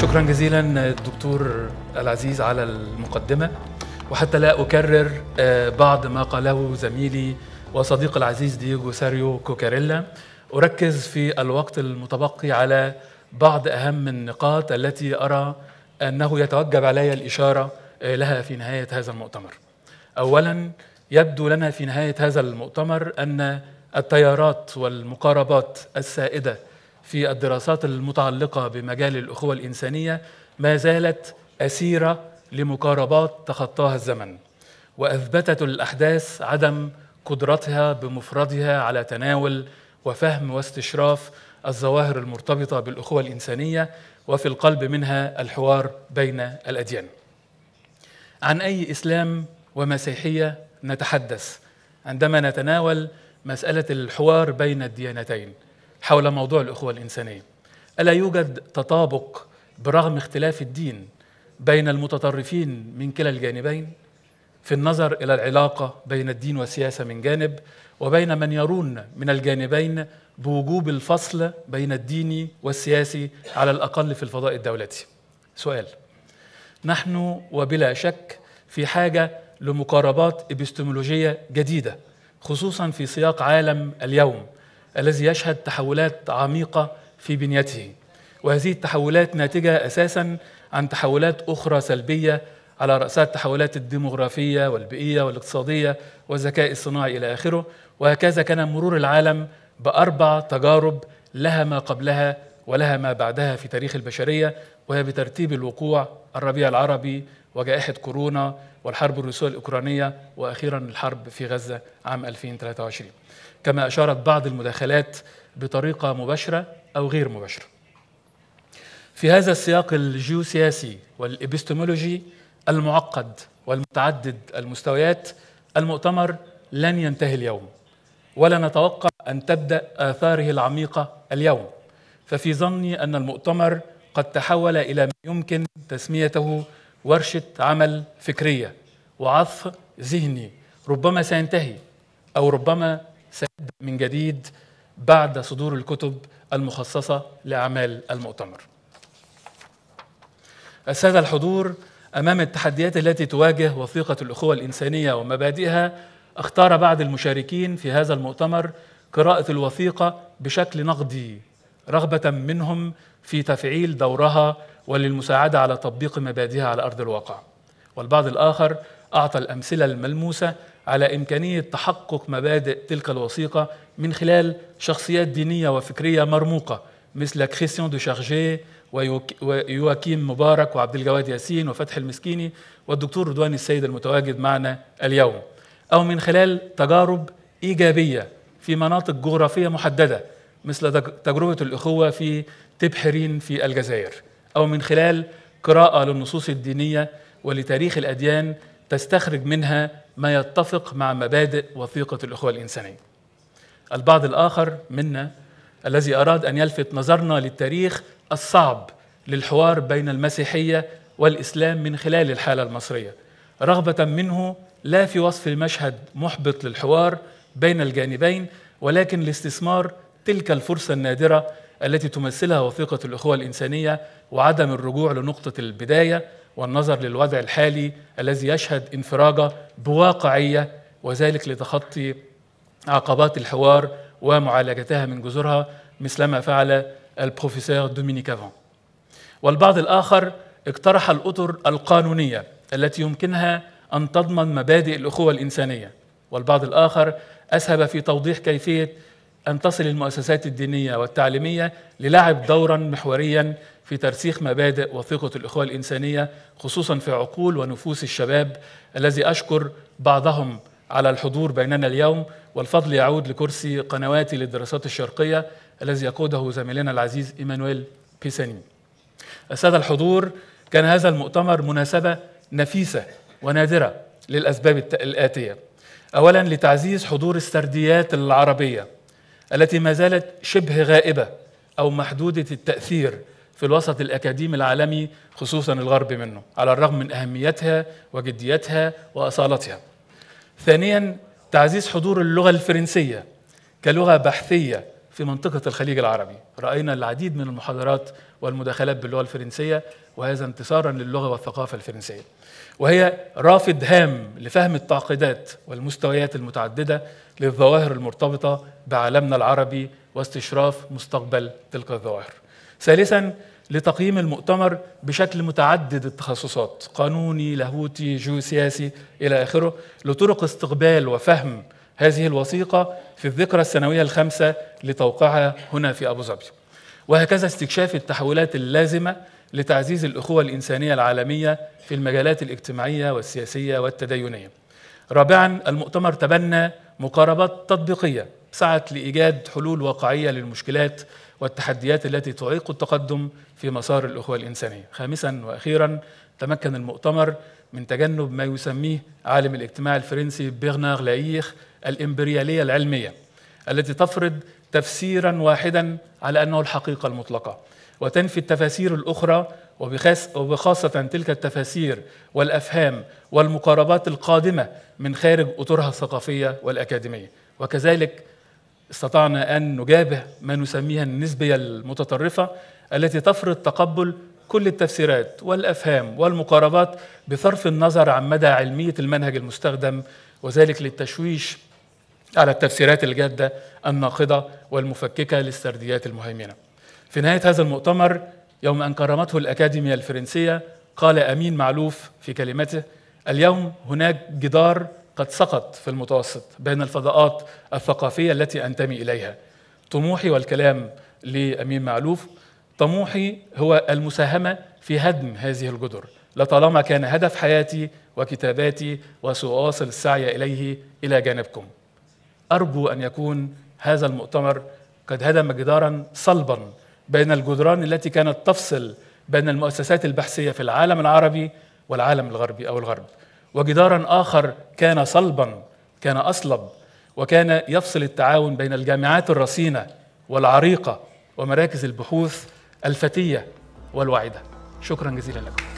شكرا جزيلا الدكتور العزيز على المقدمة وحتى لا أكرر آه، بعض ما قاله زميلي وصديق العزيز دييجو ساريو كوكاريلا أركز في الوقت المتبقي على بعض أهم النقاط التي أرى أنه يتوجب علي الإشارة آه، لها في نهاية هذا المؤتمر أولا يبدو لنا في نهاية هذا المؤتمر أن التيارات والمقاربات السائدة في الدراسات المتعلقة بمجال الأخوة الإنسانية ما زالت أسيرة لمقاربات تخطاها الزمن وأثبتت الأحداث عدم قدرتها بمفردها على تناول وفهم واستشراف الظواهر المرتبطة بالأخوة الإنسانية وفي القلب منها الحوار بين الأديان عن أي إسلام ومسيحية نتحدث عندما نتناول مسألة الحوار بين الديانتين حول موضوع الأخوة الإنسانية ألا يوجد تطابق برغم اختلاف الدين بين المتطرفين من كلا الجانبين في النظر إلى العلاقة بين الدين والسياسة من جانب وبين من يرون من الجانبين بوجوب الفصل بين الديني والسياسي على الأقل في الفضاء الدولتي سؤال نحن وبلا شك في حاجة لمقاربات إبستمولوجية جديدة خصوصا في سياق عالم اليوم الذي يشهد تحولات عميقة في بنيته وهذه التحولات ناتجة أساسا عن تحولات أخرى سلبية على رأسها التحولات الديمغرافية والبيئية والاقتصادية والذكاء الصناعي إلى آخره وهكذا كان مرور العالم بأربع تجارب لها ما قبلها ولها ما بعدها في تاريخ البشرية وهي بترتيب الوقوع الربيع العربي وجائحة كورونا والحرب الروسية الأوكرانية وأخيرا الحرب في غزة عام 2023 كما أشارت بعض المداخلات بطريقة مباشرة أو غير مباشرة في هذا السياق الجيوسياسي والإبستمولوجي المعقد والمتعدد المستويات المؤتمر لن ينتهي اليوم ولا نتوقع أن تبدأ آثاره العميقة اليوم ففي ظني أن المؤتمر قد تحول إلى ما يمكن تسميته ورشة عمل فكرية وعصف ذهني ربما سينتهي أو ربما سيبدأ من جديد بعد صدور الكتب المخصصة لأعمال المؤتمر السادة الحضور أمام التحديات التي تواجه وثيقة الأخوة الإنسانية ومبادئها اختار بعض المشاركين في هذا المؤتمر قراءة الوثيقة بشكل نقدي رغبه منهم في تفعيل دورها وللمساعده على تطبيق مبادئها على ارض الواقع. والبعض الاخر اعطى الامثله الملموسه على امكانيه تحقق مبادئ تلك الوثيقه من خلال شخصيات دينيه وفكريه مرموقه مثل كريستيان دو شارجيه ويواكيم مبارك وعبد الجواد ياسين وفتح المسكيني والدكتور رضوان السيد المتواجد معنا اليوم او من خلال تجارب ايجابيه في مناطق جغرافيه محدده مثل تجربة الأخوة في تبحرين في الجزائر أو من خلال قراءة للنصوص الدينية ولتاريخ الأديان تستخرج منها ما يتفق مع مبادئ وثيقة الأخوة الإنسانية البعض الآخر منا الذي أراد أن يلفت نظرنا للتاريخ الصعب للحوار بين المسيحية والإسلام من خلال الحالة المصرية رغبة منه لا في وصف المشهد محبط للحوار بين الجانبين ولكن لاستثمار تلك الفرصة النادرة التي تمثلها وثيقة الأخوة الإنسانية وعدم الرجوع لنقطة البداية والنظر للوضع الحالي الذي يشهد انفراجة بواقعية وذلك لتخطي عقبات الحوار ومعالجتها من جذورها مثلما فعل البروفيسور دومينيك أفون والبعض الآخر اقترح الأطر القانونية التي يمكنها أن تضمن مبادئ الأخوة الإنسانية والبعض الآخر أسهب في توضيح كيفية أن تصل المؤسسات الدينية والتعليمية للعب دورا محوريا في ترسيخ مبادئ وثيقة الإخوة الإنسانية خصوصا في عقول ونفوس الشباب الذي أشكر بعضهم على الحضور بيننا اليوم والفضل يعود لكرسي قنواتي للدراسات الشرقية الذي يقوده زميلنا العزيز إيمانويل بيساني السادة الحضور كان هذا المؤتمر مناسبة نفيسة ونادرة للأسباب الآتية أولا لتعزيز حضور السرديات العربية التي ما زالت شبه غائبه او محدوده التاثير في الوسط الاكاديمي العالمي خصوصا الغرب منه على الرغم من اهميتها وجديتها واصالتها. ثانيا تعزيز حضور اللغه الفرنسيه كلغه بحثيه في منطقه الخليج العربي، راينا العديد من المحاضرات والمداخلات باللغة الفرنسية وهذا انتصارا للغة والثقافة الفرنسية وهي رافد هام لفهم التعقيدات والمستويات المتعددة للظواهر المرتبطة بعالمنا العربي واستشراف مستقبل تلك الظواهر ثالثا لتقييم المؤتمر بشكل متعدد التخصصات قانوني لاهوتي جيوسياسي إلى آخره لطرق استقبال وفهم هذه الوثيقة في الذكرى السنوية الخامسة لتوقيعها هنا في أبو ظبي وهكذا استكشاف التحولات اللازمة لتعزيز الأخوة الإنسانية العالمية في المجالات الاجتماعية والسياسية والتدينية رابعا المؤتمر تبنى مقاربات تطبيقية سعت لإيجاد حلول واقعية للمشكلات والتحديات التي تعيق التقدم في مسار الأخوة الإنسانية خامسا وأخيرا تمكن المؤتمر من تجنب ما يسميه عالم الاجتماع الفرنسي بيغنار لايخ الإمبريالية العلمية التي تفرض تفسيرا واحدا على انه الحقيقه المطلقه وتنفي التفاسير الاخرى وبخاصه تلك التفاسير والافهام والمقاربات القادمه من خارج اطرها الثقافيه والاكاديميه وكذلك استطعنا ان نجابه ما نسميها النسبيه المتطرفه التي تفرض تقبل كل التفسيرات والافهام والمقاربات بصرف النظر عن مدى علميه المنهج المستخدم وذلك للتشويش على التفسيرات الجادة الناقضة والمفككة للسرديات المهيمنة في نهاية هذا المؤتمر يوم أن كرمته الأكاديمية الفرنسية قال أمين معلوف في كلمته اليوم هناك جدار قد سقط في المتوسط بين الفضاءات الثقافية التي أنتمي إليها طموحي والكلام لأمين معلوف طموحي هو المساهمة في هدم هذه الجدر لطالما كان هدف حياتي وكتاباتي وسأواصل السعي إليه إلى جانبكم أرجو أن يكون هذا المؤتمر قد هدم جدارا صلبا بين الجدران التي كانت تفصل بين المؤسسات البحثية في العالم العربي والعالم الغربي أو الغرب وجدارا آخر كان صلبا كان أصلب وكان يفصل التعاون بين الجامعات الرصينة والعريقة ومراكز البحوث الفتية والواعدة شكرا جزيلا لكم